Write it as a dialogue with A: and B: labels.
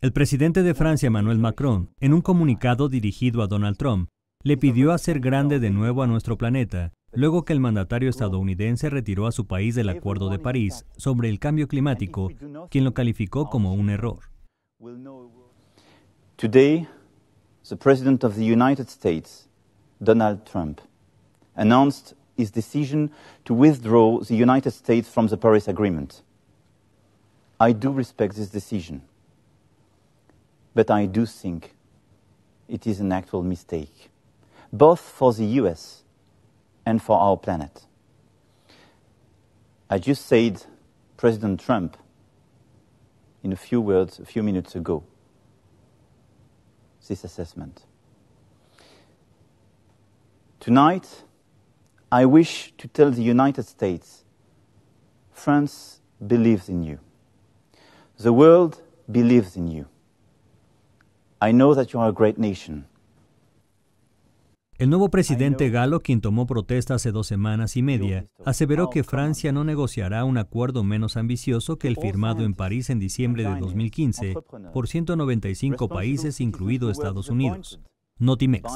A: El presidente de Francia, Emmanuel Macron, en un comunicado dirigido a Donald Trump, le pidió hacer grande de nuevo a nuestro planeta, luego que el mandatario estadounidense retiró a su país del Acuerdo de París sobre el cambio climático, quien lo calificó como un error. Today,
B: the President of the United States, Donald Trump, announced his decision to withdraw the United States from the Paris Agreement. I do respect this decision. but I do think it is an actual mistake, both for the US and for our planet. I just said President Trump in a few words a few minutes ago this assessment. Tonight, I wish to tell the United States France believes in you. The world believes in you. El
A: nuevo presidente galo, quien tomó protesta hace dos semanas y media, aseveró que Francia no negociará un acuerdo menos ambicioso que el firmado en París en diciembre de 2015 por 195 países, incluido Estados Unidos. Notimex.